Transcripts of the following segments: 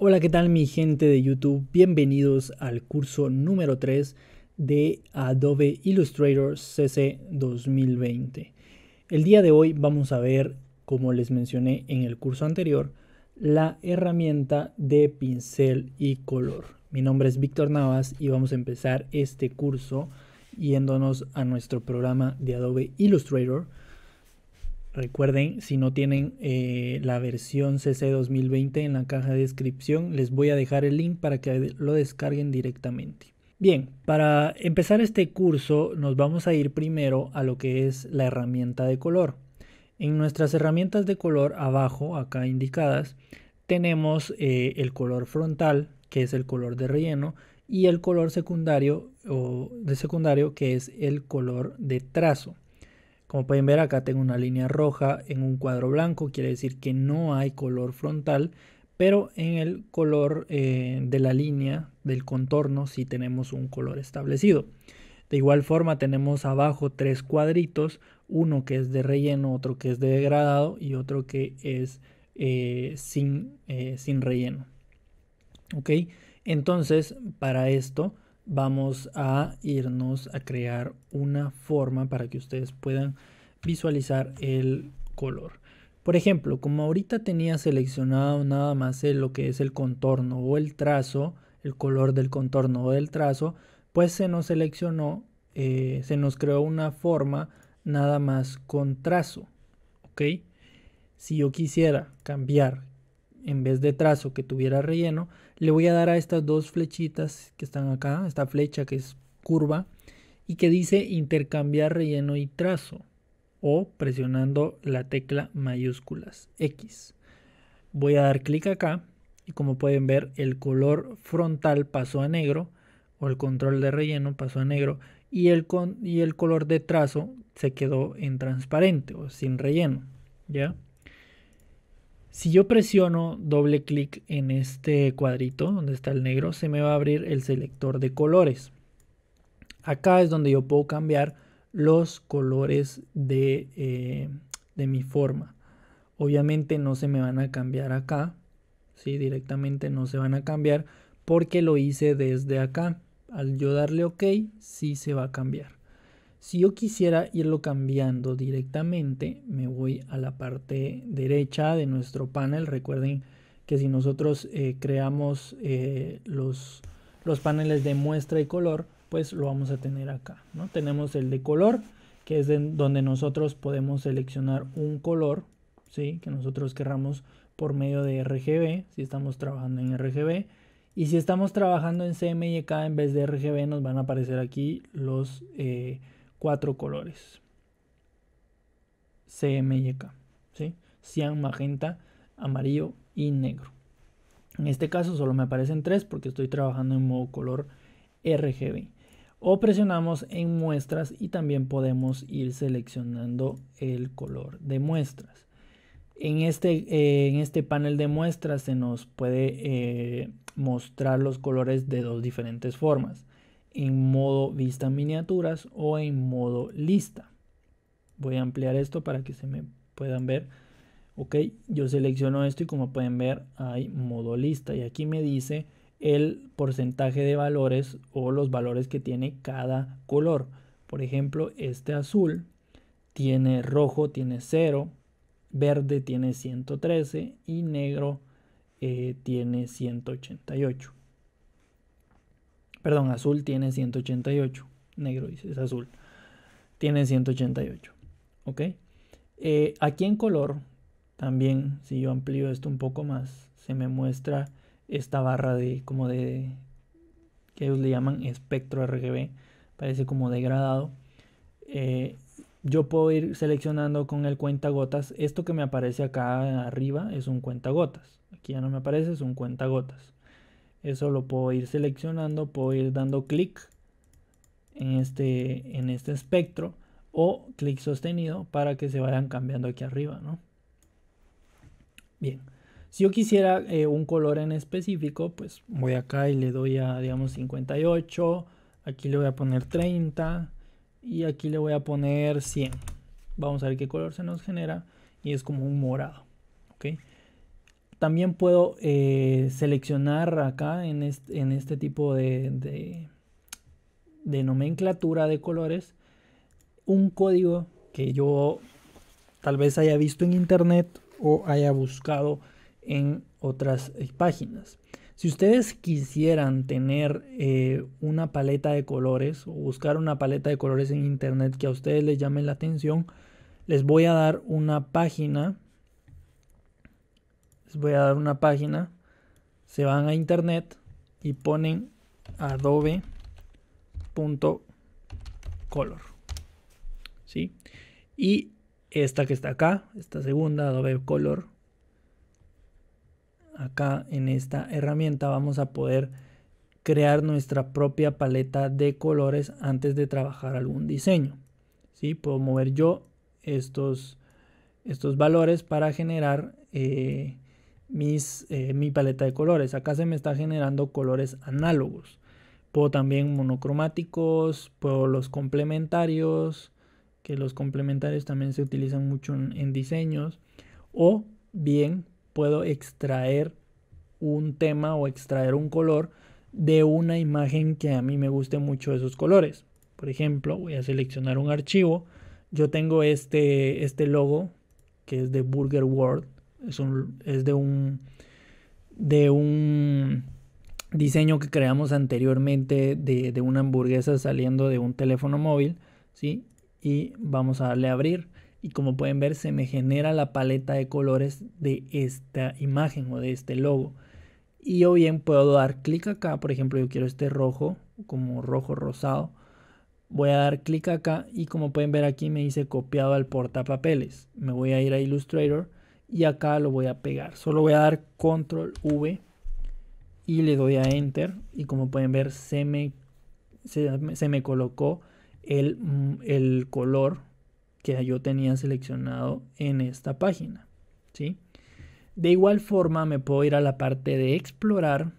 Hola, ¿qué tal mi gente de YouTube? Bienvenidos al curso número 3 de Adobe Illustrator CC 2020. El día de hoy vamos a ver, como les mencioné en el curso anterior, la herramienta de pincel y color. Mi nombre es Víctor Navas y vamos a empezar este curso yéndonos a nuestro programa de Adobe Illustrator Recuerden, si no tienen eh, la versión CC 2020 en la caja de descripción, les voy a dejar el link para que lo descarguen directamente. Bien, para empezar este curso nos vamos a ir primero a lo que es la herramienta de color. En nuestras herramientas de color abajo, acá indicadas, tenemos eh, el color frontal, que es el color de relleno, y el color secundario o de secundario, que es el color de trazo. Como pueden ver acá tengo una línea roja en un cuadro blanco, quiere decir que no hay color frontal, pero en el color eh, de la línea del contorno sí tenemos un color establecido. De igual forma tenemos abajo tres cuadritos, uno que es de relleno, otro que es de degradado y otro que es eh, sin, eh, sin relleno. ¿Ok? Entonces, para esto vamos a irnos a crear una forma para que ustedes puedan visualizar el color. Por ejemplo, como ahorita tenía seleccionado nada más lo que es el contorno o el trazo, el color del contorno o del trazo, pues se nos seleccionó, eh, se nos creó una forma nada más con trazo. ¿Ok? Si yo quisiera cambiar en vez de trazo que tuviera relleno, le voy a dar a estas dos flechitas que están acá, esta flecha que es curva y que dice intercambiar relleno y trazo o presionando la tecla mayúsculas X. Voy a dar clic acá y como pueden ver el color frontal pasó a negro o el control de relleno pasó a negro y el, y el color de trazo se quedó en transparente o sin relleno. ¿Ya? Si yo presiono doble clic en este cuadrito donde está el negro, se me va a abrir el selector de colores. Acá es donde yo puedo cambiar los colores eh, de, mi forma. Obviamente no se me van a cambiar acá, ¿sí? directamente no se van a cambiar porque lo hice desde acá. Al yo darle OK, sí se va a cambiar. Si yo quisiera irlo cambiando directamente, me voy a la parte derecha de nuestro panel. Recuerden que si nosotros eh, creamos eh, los, los paneles de muestra y color, pues lo vamos a tener acá. ¿no? Tenemos el de color, que es donde nosotros podemos seleccionar un color ¿sí? que nosotros querramos por medio de RGB, si estamos trabajando en RGB. Y si estamos trabajando en CMYK en vez de RGB, nos van a aparecer aquí los... Eh, cuatro colores. CMYK, ¿sí? Cian, magenta, amarillo y negro. En este caso solo me aparecen tres porque estoy trabajando en modo color RGB. O presionamos en muestras y también podemos ir seleccionando el color de muestras. En este, eh, en este panel de muestras se nos puede eh, mostrar los colores de dos diferentes formas en modo vista miniaturas o en modo lista. Voy a ampliar esto para que se me puedan ver. Ok, yo selecciono esto y como pueden ver hay modo lista y aquí me dice el porcentaje de valores o los valores que tiene cada color. Por ejemplo, este azul tiene rojo, tiene 0, verde tiene 113 y negro eh, tiene 188. Perdón, azul tiene 188. Negro dice, es azul. Tiene 188. ¿Ok? Eh, aquí en color, también, si yo amplío esto un poco más, se me muestra esta barra de como de que ellos le llaman espectro RGB, parece como degradado. Eh, yo puedo ir seleccionando con el cuentagotas. Esto que me aparece acá arriba es un cuentagotas. Aquí ya no me aparece, es un cuentagotas. Eso lo puedo ir seleccionando, puedo ir dando clic en este, en este espectro o clic sostenido para que se vayan cambiando aquí arriba, ¿no? Bien, si yo quisiera eh, un color en específico, pues voy acá y le doy a, digamos, 58, aquí le voy a poner 30 y aquí le voy a poner 100. Vamos a ver qué color se nos genera y es como un morado, ¿ok? También puedo eh, seleccionar acá en este, tipo de, nomenclatura de colores un código que yo tal vez haya visto en internet o haya buscado en otras eh, páginas. Si ustedes quisieran tener eh, una paleta de colores o buscar una paleta de colores en internet que a ustedes les llame la atención, les voy a dar una página les voy a dar una página, se van a internet y ponen adobe.color. ¿Sí? Y esta que está acá, esta segunda, Adobe Color, acá en esta herramienta vamos a poder crear nuestra propia paleta de colores antes de trabajar algún diseño. ¿Sí? Puedo mover yo estos, estos valores para generar eh, eh, mi paleta de colores. Acá se me está generando colores análogos. Puedo también monocromáticos, puedo los complementarios, que los complementarios también se utilizan mucho en, diseños. O bien puedo extraer un tema o extraer un color de una imagen que a mí me guste mucho esos colores. Por ejemplo, voy a seleccionar un archivo. Yo tengo este, este logo que es de Burger World es, de un de un diseño que creamos anteriormente de, de, una hamburguesa saliendo de un teléfono móvil, ¿sí? Y vamos a darle a abrir. Y como pueden ver, se me genera la paleta de colores de esta imagen o de este logo. Y yo bien puedo dar clic acá, por ejemplo, yo quiero este rojo, como rojo rosado. Voy a dar clic acá y como pueden ver aquí me dice copiado al portapapeles. Me voy a ir a Illustrator y acá lo voy a pegar. Solo voy a dar control V y le doy a enter y como pueden ver se me, se, me colocó mm, el, color que yo tenía seleccionado en esta página. ¿sí? De igual forma me puedo ir a la parte de explorar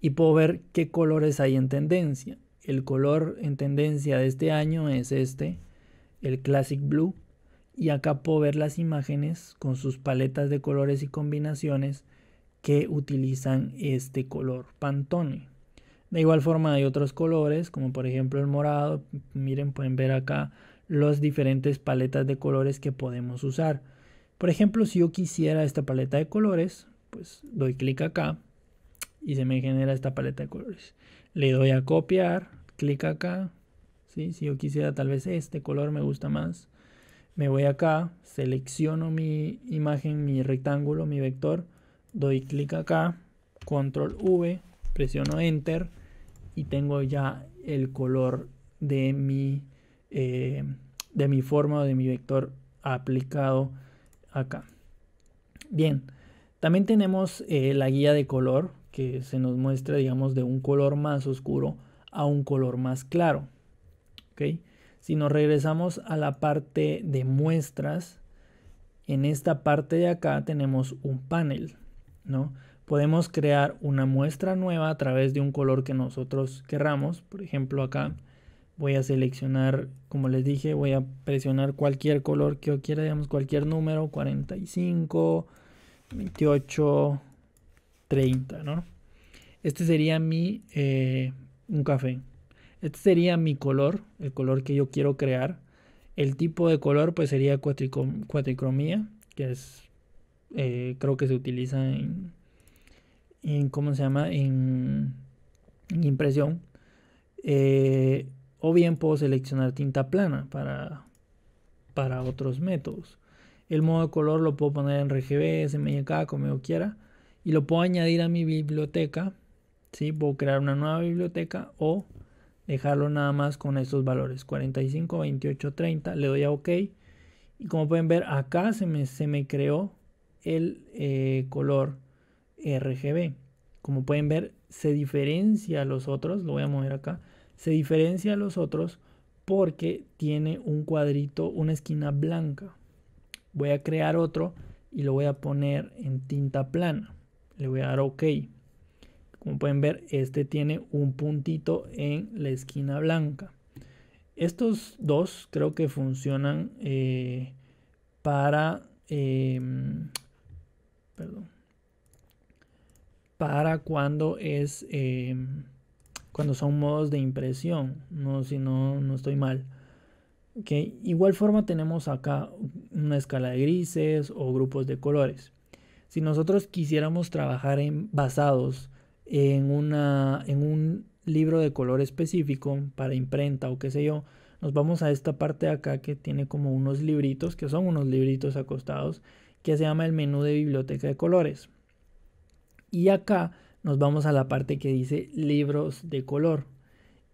y puedo ver qué colores hay en tendencia. El color en tendencia de este año es este, el Classic Blue y acá puedo ver las imágenes con sus paletas de colores y combinaciones que utilizan este color Pantone. De igual forma hay otros colores, como por ejemplo el morado. Miren, pueden ver acá las diferentes paletas de colores que podemos usar. Por ejemplo, si yo quisiera esta paleta de colores, pues doy clic acá y se me genera esta paleta de colores. Le doy a copiar, clic acá. ¿sí? Si yo quisiera tal vez este color me gusta más, me voy acá, selecciono mi imagen, mi rectángulo, mi vector, doy clic acá, control V, presiono enter y tengo ya el color de mi, eh, de mi forma o de mi vector aplicado acá. Bien, también tenemos eh, la guía de color que se nos muestra, digamos, de un color más oscuro a un color más claro. ¿okay? Si nos regresamos a la parte de muestras, en esta parte de acá tenemos un panel, ¿no? Podemos crear una muestra nueva a través de un color que nosotros querramos. Por ejemplo, acá voy a seleccionar, como les dije, voy a presionar cualquier color que yo quiera, digamos cualquier número, 45, 28, 30, ¿no? Este sería mi, eh, un café. Este sería mi color, el color que yo quiero crear. El tipo de color pues sería cuatricromía, que es eh, creo que se utiliza en, en ¿cómo se llama? En, impresión. Eh, o bien puedo seleccionar tinta plana para, para otros métodos. El modo de color lo puedo poner en RGB, SMYK, como yo quiera. Y lo puedo añadir a mi biblioteca. ¿sí? Puedo crear una nueva biblioteca o dejarlo nada más con estos valores 45 28 30 le doy a ok y como pueden ver acá se me, se me creó el eh, color RGB como pueden ver se diferencia a los otros lo voy a mover acá se diferencia a los otros porque tiene un cuadrito una esquina blanca voy a crear otro y lo voy a poner en tinta plana le voy a dar ok como pueden ver, este tiene un puntito en la esquina blanca. Estos dos creo que funcionan eh, para, em, para cuando es em, cuando son modos de impresión. No, si no, no estoy mal. que Igual forma tenemos acá una escala de grises o grupos de colores. Si nosotros quisiéramos trabajar en basados en, una, en un libro de color específico para imprenta o qué sé yo, nos vamos a esta parte acá que tiene como unos libritos, que son unos libritos acostados, que se llama el menú de biblioteca de colores. Y acá nos vamos a la parte que dice libros de color.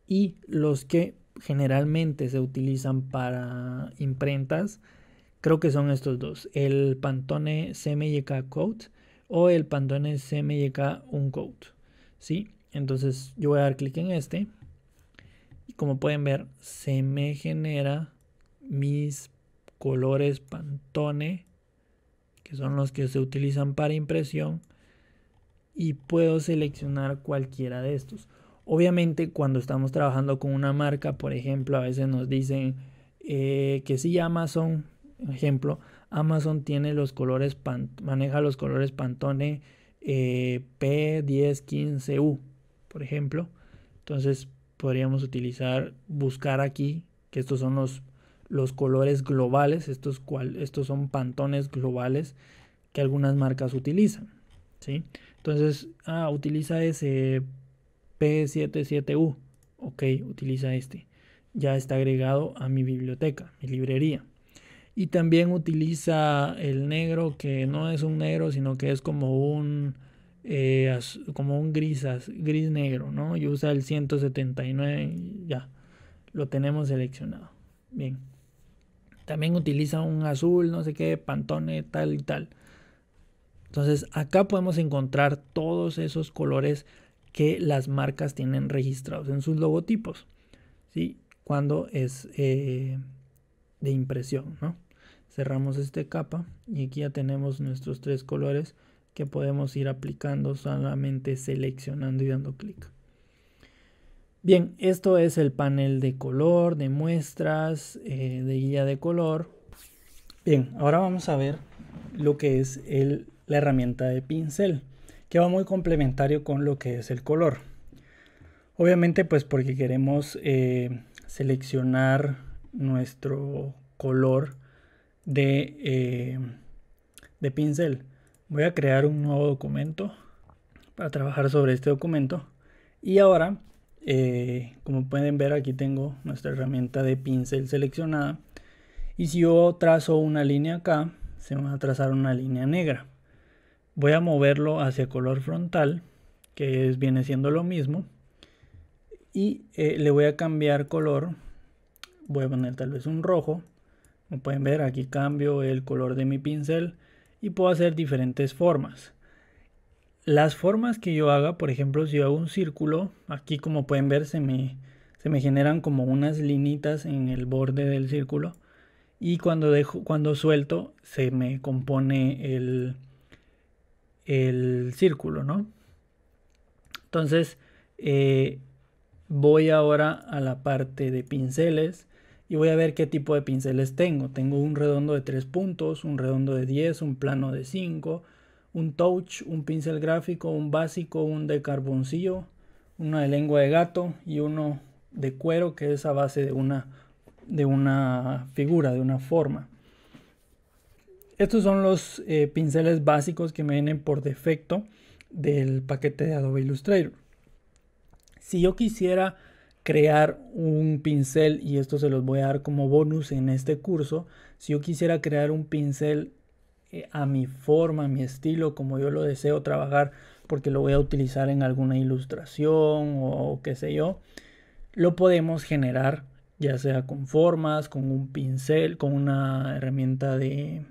Y los que generalmente se utilizan para imprentas, creo que son estos dos, el Pantone CMYK coat o el Pantone CMYK uncoat ¿sí? Entonces yo voy a dar clic en este y como pueden ver se me genera mis colores Pantone que son los que se utilizan para impresión y puedo seleccionar cualquiera de estos. Obviamente cuando estamos trabajando con una marca, por ejemplo, a veces nos dicen eh, que si Amazon, ejemplo, Amazon tiene los colores, maneja los colores Pantone eh, P1015U, por ejemplo. Entonces podríamos utilizar, buscar aquí, que estos son los, los colores globales, estos, estos son pantones globales que algunas marcas utilizan. ¿sí? Entonces, ah, utiliza ese P77U. Ok, utiliza este. Ya está agregado a mi biblioteca, mi librería. Y también utiliza el negro, que no es un negro, sino que es como un, eh, como un gris, gris negro, ¿no? Y usa el 179, ya, lo tenemos seleccionado. Bien. También utiliza un azul, no sé qué, pantone, tal y tal. Entonces acá podemos encontrar todos esos colores que las marcas tienen registrados en sus logotipos. ¿sí? Cuando es eh, de impresión, ¿no? cerramos este capa y aquí ya tenemos nuestros tres colores que podemos ir aplicando solamente seleccionando y dando clic. Bien, esto es el panel de color, de muestras, eh, de guía de color. Bien, ahora vamos a ver lo que es la herramienta de pincel, que va muy complementario con lo que es el color. Obviamente, pues porque queremos eh, seleccionar nuestro color eh, de, pincel. Voy a crear un nuevo documento para trabajar sobre este documento. Y ahora, eh, como pueden ver, aquí tengo nuestra herramienta de pincel seleccionada. Y si yo trazo una línea acá, se va a trazar una línea negra. Voy a moverlo hacia color frontal, que es, viene siendo lo mismo. Y eh, le voy a cambiar color. Voy a poner tal vez un rojo como pueden ver, aquí cambio el color de mi pincel y puedo hacer diferentes formas. Las formas que yo haga, por ejemplo, si yo hago un círculo, aquí como pueden ver se me, se me generan como unas linitas en el borde del círculo y cuando, dejo, cuando suelto se me compone el, el círculo, ¿no? Entonces, eh, voy ahora a la parte de pinceles y voy a ver qué tipo de pinceles tengo. Tengo un redondo de 3 puntos, un redondo de 10, un plano de 5, un touch, un pincel gráfico, un básico, un de carboncillo, uno de lengua de gato y uno de cuero que es a base de una, de una figura, de una forma. Estos son los eh, pinceles básicos que me vienen por defecto del paquete de Adobe Illustrator. Si yo quisiera crear un pincel, y esto se los voy a dar como bonus en este curso, si yo quisiera crear un pincel eh, a mi forma, a mi estilo, como yo lo deseo trabajar, porque lo voy a utilizar en alguna ilustración o qué sé yo, lo podemos generar ya sea con formas, con un pincel, con una herramienta de,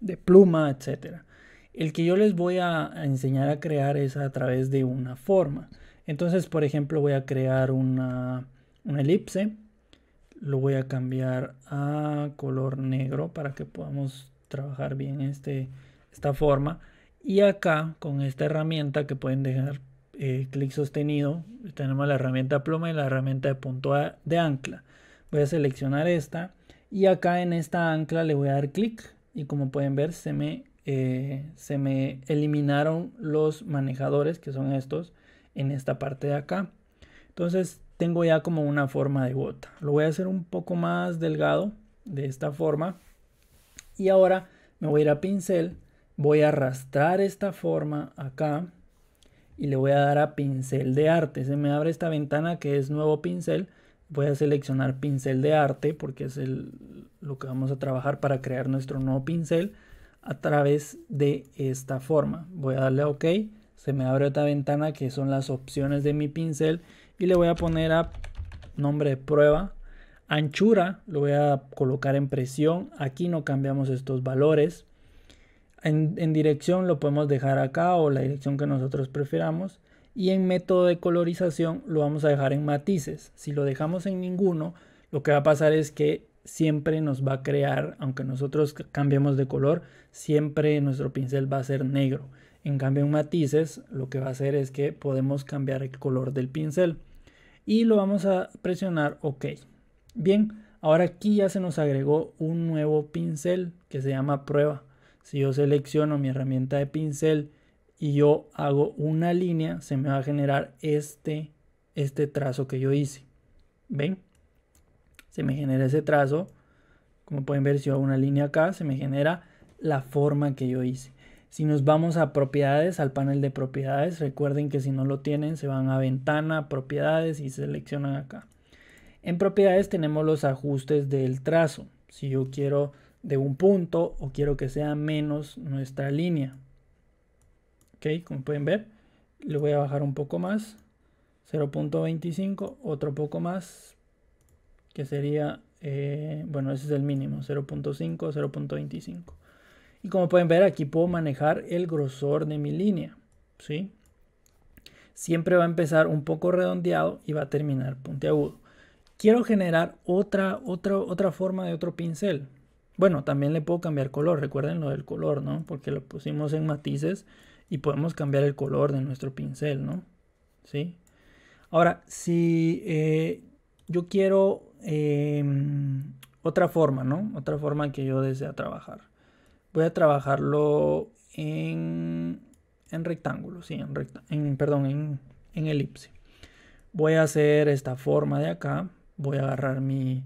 de pluma, etcétera. El que yo les voy a enseñar a crear es a través de una forma. Entonces, por ejemplo, voy a crear una, elipse. Lo voy a cambiar a color negro para que podamos trabajar bien este, esta forma. Y acá, con esta herramienta que pueden dejar eh, clic sostenido, tenemos la herramienta pluma y la herramienta de punto de ancla. Voy a seleccionar esta y acá en esta ancla le voy a dar clic y como pueden ver se me, eh, se me eliminaron los manejadores que son estos en esta parte de acá. Entonces tengo ya como una forma de gota. Lo voy a hacer un poco más delgado de esta forma. Y ahora me voy a ir a pincel, voy a arrastrar esta forma acá y le voy a dar a pincel de arte. Se me abre esta ventana que es nuevo pincel. Voy a seleccionar pincel de arte porque es el, lo que vamos a trabajar para crear nuestro nuevo pincel a través de esta forma. Voy a darle a OK se me abre otra ventana que son las opciones de mi pincel y le voy a poner a nombre de prueba anchura lo voy a colocar en presión aquí no cambiamos estos valores en, dirección lo podemos dejar acá o la dirección que nosotros prefiramos y en método de colorización lo vamos a dejar en matices si lo dejamos en ninguno lo que va a pasar es que siempre nos va a crear aunque nosotros cambiemos de color siempre nuestro pincel va a ser negro en cambio en matices lo que va a hacer es que podemos cambiar el color del pincel y lo vamos a presionar OK. Bien, ahora aquí ya se nos agregó un nuevo pincel que se llama prueba. Si yo selecciono mi herramienta de pincel y yo hago una línea, se me va a generar este, este trazo que yo hice. ¿Ven? Se me genera ese trazo. Como pueden ver, si yo hago una línea acá, se me genera la forma que yo hice. Si nos vamos a propiedades, al panel de propiedades, recuerden que si no lo tienen, se van a ventana, propiedades y seleccionan acá. En propiedades tenemos los ajustes del trazo. Si yo quiero de un punto o quiero que sea menos nuestra línea. Ok, como pueden ver, le voy a bajar un poco más. 0.25, otro poco más, que sería, eh, bueno, ese es el mínimo, 0.5, 0.25. Y como pueden ver, aquí puedo manejar el grosor de mi línea. ¿sí? Siempre va a empezar un poco redondeado y va a terminar puntiagudo. Quiero generar otra, otra, otra forma de otro pincel. Bueno, también le puedo cambiar color. Recuerden lo del color, ¿no? Porque lo pusimos en matices y podemos cambiar el color de nuestro pincel, ¿no? ¿Sí? Ahora, si eh, yo quiero em, otra forma, ¿no? Otra forma que yo desea trabajar voy a trabajarlo en, en rectángulo, sí, en, perdón, en, elipse. Voy a hacer esta forma de acá, voy a agarrar mi,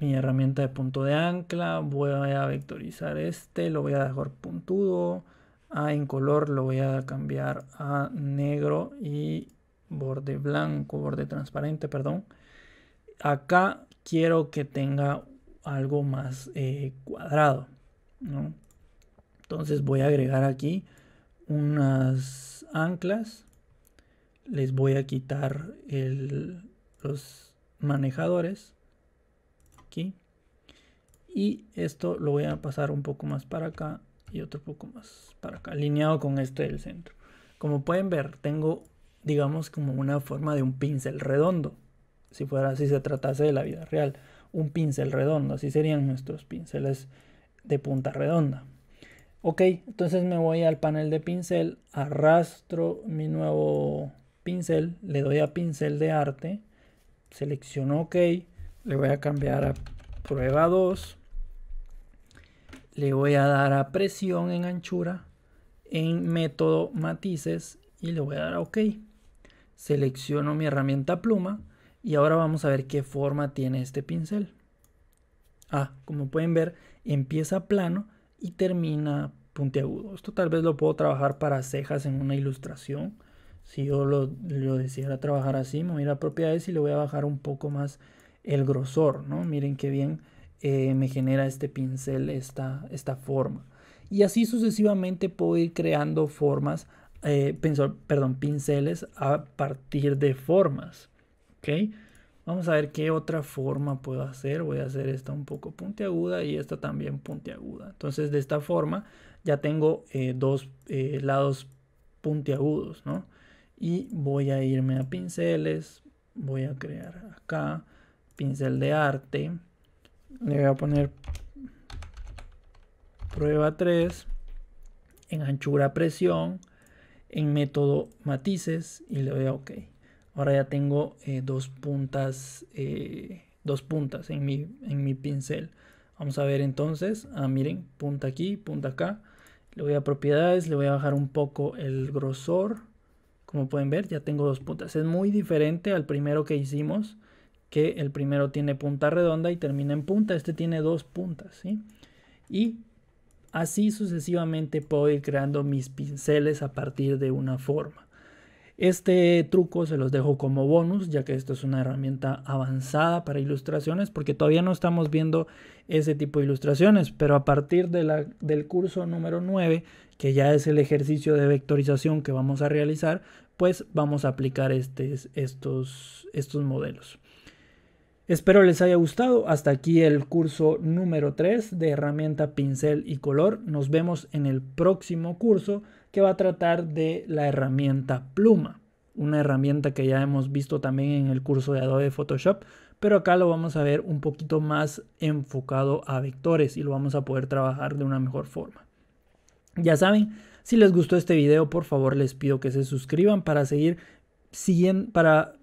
herramienta de punto de ancla, voy a vectorizar este, lo voy a dejar puntudo, a ah, en color lo voy a cambiar a negro y borde blanco, borde transparente, perdón. Acá quiero que tenga algo más eh, cuadrado, ¿no? Entonces voy a agregar aquí unas anclas. Les voy a quitar los manejadores. Aquí. Y esto lo voy a pasar un poco más para acá y otro poco más para acá. Alineado con este del centro. Como pueden ver, tengo, digamos, como una forma de un pincel redondo. Si fuera así, se tratase de la vida real. Un pincel redondo. Así serían nuestros pinceles de punta redonda. Ok, entonces me voy al panel de pincel, arrastro mi nuevo pincel, le doy a pincel de arte, selecciono OK, le voy a cambiar a prueba 2, le voy a dar a presión en anchura, en método matices y le voy a dar a OK. Selecciono mi herramienta pluma y ahora vamos a ver qué forma tiene este pincel. Ah, como pueden ver empieza plano y termina puntiagudo. Esto tal vez lo puedo trabajar para cejas en una ilustración. Si yo lo, lo trabajar así, me voy a propiedades y le voy a bajar un poco más el grosor, ¿no? Miren qué bien eh, me genera este pincel esta, esta forma. Y así sucesivamente puedo ir creando formas, eh, perdón, pinceles a partir de formas, Vamos a ver qué otra forma puedo hacer. Voy a hacer esta un poco puntiaguda y esta también puntiaguda. Entonces de esta forma ya tengo eh, dos eh, lados puntiagudos, ¿no? Y voy a irme a pinceles. Voy a crear acá pincel de arte. Le voy a poner prueba 3 en anchura presión en método matices y le doy a OK. Ahora ya tengo eh, dos puntas, eh, dos puntas en mi, en mi pincel. Vamos a ver entonces, ah, miren, punta aquí, punta acá. Le voy a propiedades, le voy a bajar un poco el grosor. Como pueden ver, ya tengo dos puntas. Es muy diferente al primero que hicimos, que el primero tiene punta redonda y termina en punta. Este tiene dos puntas, Y así sucesivamente puedo ir creando mis pinceles a partir de una forma. Este truco se los dejo como bonus, ya que esto es una herramienta avanzada para ilustraciones, porque todavía no estamos viendo ese tipo de ilustraciones, pero a partir del curso número 9, que ya es el ejercicio de vectorización que vamos a realizar, pues vamos a aplicar este, estos, estos modelos. Espero les haya gustado. Hasta aquí el curso número 3 de herramienta pincel y color. Nos vemos en el próximo curso que va a tratar de la herramienta pluma, una herramienta que ya hemos visto también en el curso de Adobe Photoshop, pero acá lo vamos a ver un poquito más enfocado a vectores y lo vamos a poder trabajar de una mejor forma. Ya saben, si les gustó este video, por favor les pido que se suscriban para seguir, siguen, para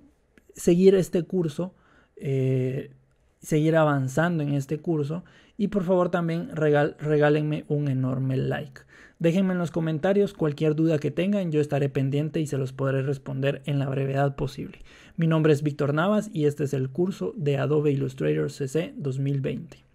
seguir este curso, eh, seguir avanzando en este curso y por favor también regal, regálenme un enorme like. Déjenme en los comentarios cualquier duda que tengan, yo estaré pendiente y se los podré responder en la brevedad posible. Mi nombre es Víctor Navas y este es el curso de Adobe Illustrator CC 2020.